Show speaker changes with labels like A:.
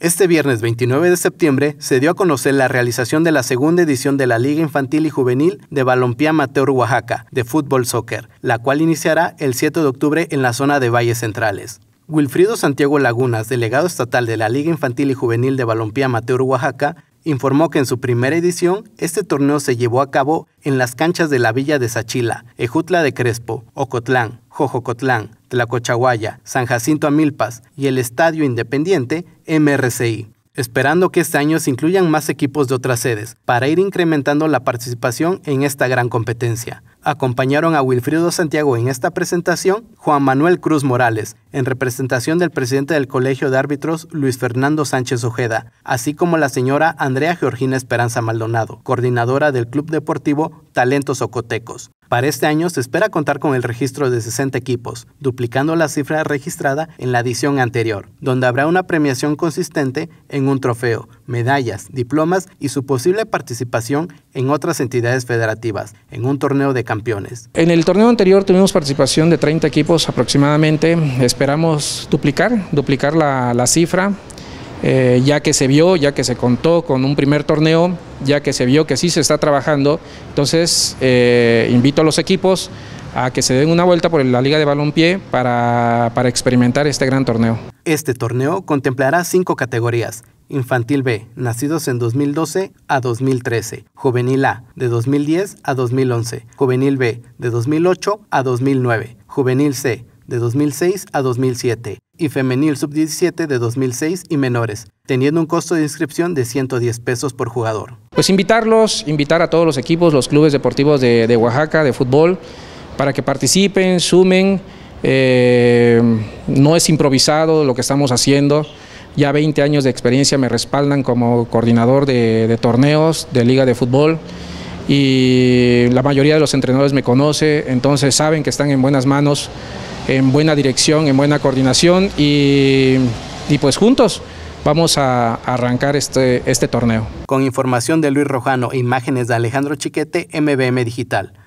A: Este viernes 29 de septiembre se dio a conocer la realización de la segunda edición de la Liga Infantil y Juvenil de Balompié Amateur Oaxaca de fútbol soccer, la cual iniciará el 7 de octubre en la zona de Valles Centrales. Wilfrido Santiago Lagunas, delegado estatal de la Liga Infantil y Juvenil de Balompié Amateur Oaxaca, informó que en su primera edición este torneo se llevó a cabo en las canchas de la villa de Sachila, Ejutla de Crespo, Ocotlán, Jojocotlán, Tlacochahuaya, San Jacinto Amilpas y el Estadio Independiente MRCI esperando que este año se incluyan más equipos de otras sedes para ir incrementando la participación en esta gran competencia. Acompañaron a Wilfrido Santiago en esta presentación Juan Manuel Cruz Morales, en representación del presidente del Colegio de Árbitros Luis Fernando Sánchez Ojeda, así como la señora Andrea Georgina Esperanza Maldonado, coordinadora del Club Deportivo Talentos Ocotecos. Para este año se espera contar con el registro de 60 equipos, duplicando la cifra registrada en la edición anterior, donde habrá una premiación consistente en un trofeo, medallas, diplomas y su posible participación en otras entidades federativas, en un torneo de campeones.
B: En el torneo anterior tuvimos participación de 30 equipos aproximadamente, esperamos duplicar, duplicar la, la cifra eh, ya que se vio, ya que se contó con un primer torneo, ya que se vio que sí se está trabajando. Entonces, eh, invito a los equipos a que se den una vuelta por la Liga de Balompié para, para experimentar este gran torneo.
A: Este torneo contemplará cinco categorías. Infantil B, nacidos en 2012 a 2013. Juvenil A, de 2010 a 2011. Juvenil B, de 2008 a 2009. Juvenil C, de 2006 a 2007 y femenil sub-17 de 2006 y menores, teniendo un costo de inscripción de 110 pesos por jugador.
B: Pues invitarlos, invitar a todos los equipos, los clubes deportivos de, Oaxaca, de fútbol, para que participen, sumen. Eh, no es improvisado lo que estamos haciendo. Ya 20 años de experiencia me respaldan como coordinador de, torneos de liga de fútbol y la mayoría de los entrenadores me conoce, entonces saben que están en buenas manos en buena dirección, en buena coordinación y, pues juntos vamos a arrancar este, este torneo.
A: Con información de Luis Rojano, imágenes de Alejandro Chiquete, MBM Digital.